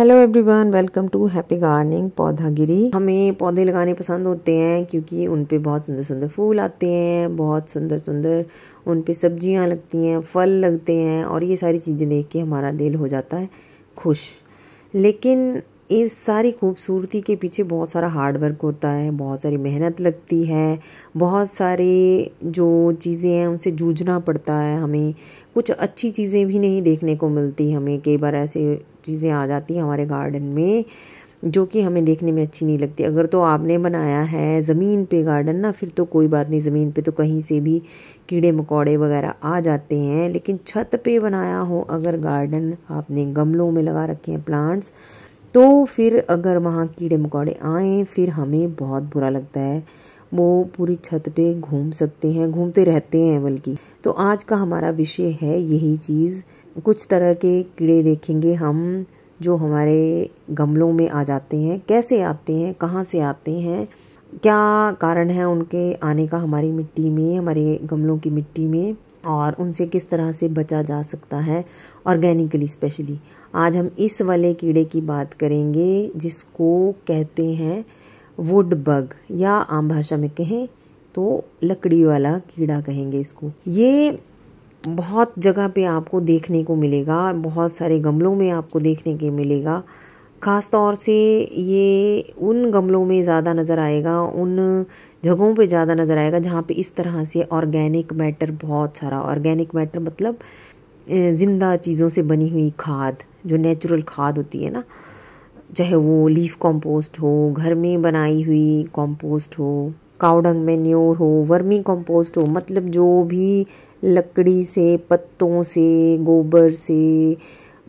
hello everyone welcome to happy gardening Paudhagiri हमें पौधे लगाने पसंद होते हैं क्योंकि उन पर बहुत सुंदर सुंदर फूल आते हैं बहुत सुंदर सुंदर उन पर सब्जियाँ लगती हैं फल लगते हैं और ये सारी चीज़ें देख के हमारा दिल हो जाता है खुश लेकिन इस सारी खूबसूरती के पीछे बहुत सारा हार्ड वर्क होता है बहुत सारी मेहनत लगती है बहुत सारे जो चीज़ें हैं उनसे जूझना पड़ता है हमें कुछ अच्छी चीज़ें भी नहीं देखने को मिलती हमें कई बार ऐसे चीज़ें आ जाती हैं हमारे गार्डन में जो कि हमें देखने में अच्छी नहीं लगती अगर तो आपने बनाया है ज़मीन पे गार्डन ना फिर तो कोई बात नहीं ज़मीन पे तो कहीं से भी कीड़े मकोड़े वगैरह आ जाते हैं लेकिन छत पे बनाया हो अगर गार्डन आपने गमलों में लगा रखे हैं प्लांट्स तो फिर अगर वहाँ कीड़े मकोड़े आए फिर हमें बहुत बुरा लगता है वो पूरी छत पे घूम सकते हैं घूमते रहते हैं बल्कि तो आज का हमारा विषय है यही चीज़ कुछ तरह के कीड़े देखेंगे हम जो हमारे गमलों में आ जाते हैं कैसे आते हैं कहाँ से आते हैं क्या कारण है उनके आने का हमारी मिट्टी में हमारे गमलों की मिट्टी में और उनसे किस तरह से बचा जा सकता है ऑर्गेनिकली स्पेशली आज हम इस वाले कीड़े की बात करेंगे जिसको कहते हैं वुड बग या आम भाषा में कहें तो लकड़ी वाला कीड़ा कहेंगे इसको ये बहुत जगह पे आपको देखने को मिलेगा बहुत सारे गमलों में आपको देखने के मिलेगा ख़ास तौर से ये उन गमलों में ज़्यादा नज़र आएगा उन जगहों पे ज़्यादा नज़र आएगा जहाँ पे इस तरह से ऑर्गेनिक मैटर बहुत सारा ऑर्गेनिक मैटर मतलब ज़िंदा चीज़ों से बनी हुई खाद जो नेचुरल खाद होती है ना चाहे वो लीफ कंपोस्ट हो घर में बनाई हुई कंपोस्ट हो काउडंग न्योर हो वर्मी कंपोस्ट हो मतलब जो भी लकड़ी से पत्तों से गोबर से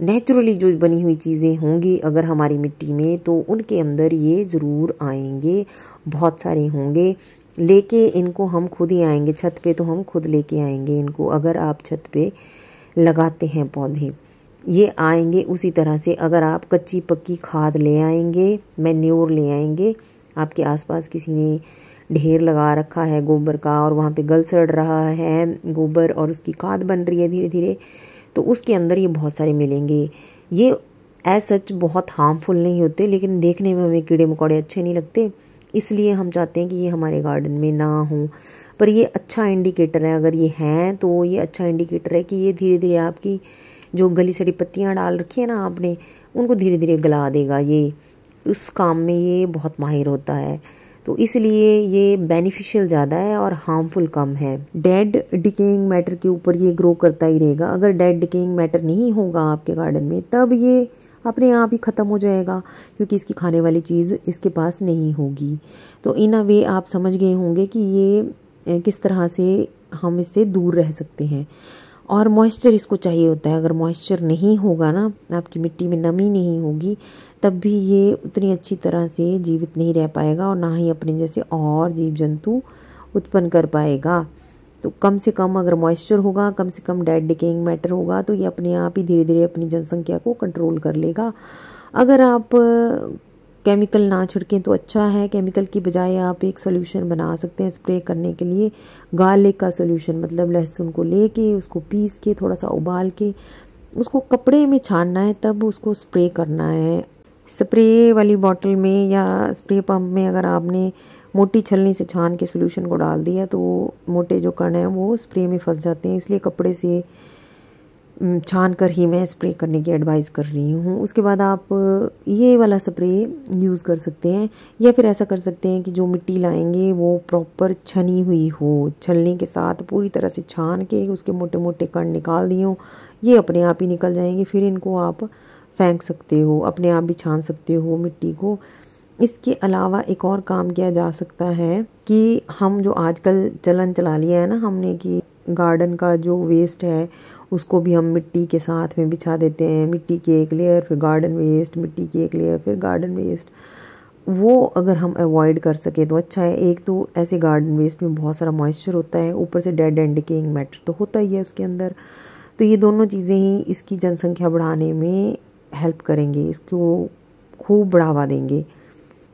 नेचुरली जो बनी हुई चीज़ें होंगी अगर हमारी मिट्टी में तो उनके अंदर ये ज़रूर आएंगे बहुत सारे होंगे लेके इनको हम खुद ही आएंगे छत पे तो हम खुद लेके आएंगे इनको अगर आप छत पे लगाते हैं पौधे ये आएंगे उसी तरह से अगर आप कच्ची पक्की खाद ले आएंगे मैन्योर ले आएंगे आपके आसपास किसी ने ढेर लगा रखा है गोबर का और वहाँ पे गल सड़ रहा है गोबर और उसकी खाद बन रही है धीरे धीरे तो उसके अंदर ये बहुत सारे मिलेंगे ये एज सच बहुत हार्मफुल नहीं होते लेकिन देखने में हमें कीड़े मकोड़े अच्छे नहीं लगते इसलिए हम चाहते हैं कि ये हमारे गार्डन में ना हो पर ये अच्छा इंडिकेटर है अगर ये हैं तो ये अच्छा इंडिकेटर है कि ये धीरे धीरे आपकी जो गली सड़ी पत्तियाँ डाल रखी है ना आपने उनको धीरे धीरे गला देगा ये उस काम में ये बहुत माहिर होता है तो इसलिए ये बेनिफिशियल ज़्यादा है और हार्मफुल कम है डेड डिकेइंग मैटर के ऊपर ये ग्रो करता ही रहेगा अगर डेड डिकेइंग मैटर नहीं होगा आपके गार्डन में तब ये अपने आप ही ख़त्म हो जाएगा क्योंकि इसकी खाने वाली चीज़ इसके पास नहीं होगी तो इन अ वे आप समझ गए होंगे कि ये किस तरह से हम इससे दूर रह सकते हैं और मॉइस्चर इसको चाहिए होता है अगर मॉइस्चर नहीं होगा ना आपकी मिट्टी में नमी नहीं होगी तब भी ये उतनी अच्छी तरह से जीवित नहीं रह पाएगा और ना ही अपने जैसे और जीव जंतु उत्पन्न कर पाएगा तो कम से कम अगर मॉइस्चर होगा कम से कम डेड डिकेइंग मैटर होगा तो ये अपने आप ही धीरे धीरे अपनी जनसंख्या को कंट्रोल कर लेगा अगर आप केमिकल ना छिड़कें तो अच्छा है केमिकल की बजाय आप एक सोल्यूशन बना सकते हैं स्प्रे करने के लिए गार्लिक का सोल्यूशन मतलब लहसुन को लेके उसको पीस के थोड़ा सा उबाल के उसको कपड़े में छानना है तब उसको स्प्रे करना है स्प्रे वाली बॉटल में या स्प्रे पंप में अगर आपने मोटी छलनी से छान के सोल्यूशन को डाल दिया तो मोटे जो कण हैं वो स्प्रे में फंस जाते हैं इसलिए कपड़े से छान कर ही मैं स्प्रे करने की एडवाइस कर रही हूँ उसके बाद आप ये वाला स्प्रे यूज़ कर सकते हैं या फिर ऐसा कर सकते हैं कि जो मिट्टी लाएंगे वो प्रॉपर छनी हुई हो छलने के साथ पूरी तरह से छान के उसके मोटे मोटे कण निकाल दिए हों ये अपने आप ही निकल जाएंगे फिर इनको आप फेंक सकते हो अपने आप भी छान सकते हो मिट्टी को इसके अलावा एक और काम किया जा सकता है कि हम जो आजकल चलन चला लिया है ना हमने कि गार्डन का जो वेस्ट है उसको भी हम मिट्टी के साथ में बिछा देते हैं मिट्टी की एक लेयर फिर गार्डन वेस्ट मिट्टी की एक लेयर फिर गार्डन वेस्ट वो अगर हम अवॉइड कर सकें तो अच्छा है एक तो ऐसे गार्डन वेस्ट में बहुत सारा मॉइस्चर होता है ऊपर से डेड एंड डिकेइंग मैटर तो होता ही है उसके अंदर तो ये दोनों चीज़ें ही इसकी जनसंख्या बढ़ाने में हेल्प करेंगे इसको खूब बढ़ावा देंगे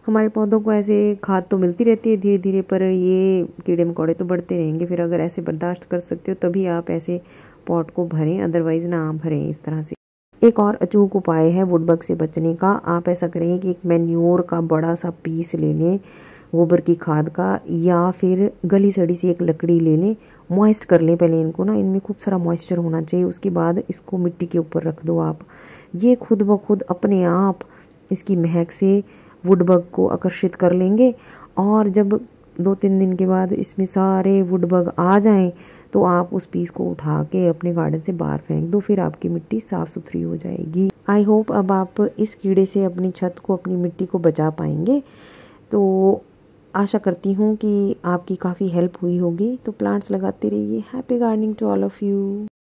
हमारे पौधों को ऐसे खाद तो मिलती रहती है धीरे धीरे पर ये कीड़े मकोड़े तो बढ़ते रहेंगे फिर अगर ऐसे बर्दाश्त कर सकते हो तभी आप ऐसे पॉट को भरें अदरवाइज ना भरें इस तरह से एक और अचूक उपाय है वुडबग से बचने का आप ऐसा करें कि एक मैन्योर का बड़ा सा पीस ले लें गोबर की खाद का या फिर गली सड़ी सी एक लकड़ी ले लें मॉइस्ट कर लें पहले इनको ना इनमें खूब सारा मॉइस्चर होना चाहिए उसके बाद इसको मिट्टी के ऊपर रख दो आप ये खुद ब खुद अपने आप इसकी महक से वुडबग को आकर्षित कर लेंगे और जब दो तीन दिन के बाद इसमें सारे वुडबग आ जाएं तो आप उस पीस को उठा के अपने गार्डन से बाहर फेंक दो फिर आपकी मिट्टी साफ़ सुथरी हो जाएगी आई होप अब आप इस कीड़े से अपनी छत को अपनी मिट्टी को बचा पाएंगे तो आशा करती हूँ कि आपकी काफ़ी हेल्प हुई होगी तो प्लांट्स लगाते रहिए happy gardening to all of you